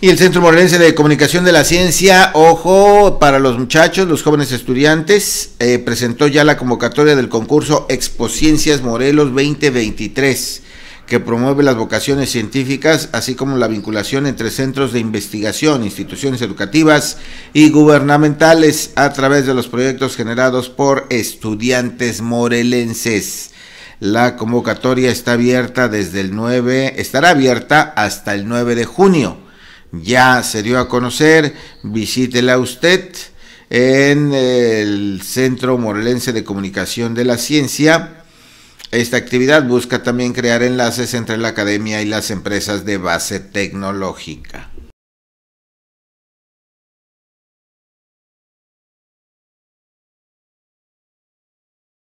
Y el Centro Morelense de Comunicación de la Ciencia, ojo, para los muchachos, los jóvenes estudiantes, eh, presentó ya la convocatoria del concurso Expo Ciencias Morelos 2023, que promueve las vocaciones científicas, así como la vinculación entre centros de investigación, instituciones educativas y gubernamentales a través de los proyectos generados por estudiantes morelenses. La convocatoria está abierta desde el 9, estará abierta hasta el 9 de junio ya se dio a conocer, visítela usted en el Centro Morelense de Comunicación de la Ciencia. Esta actividad busca también crear enlaces entre la academia y las empresas de base tecnológica.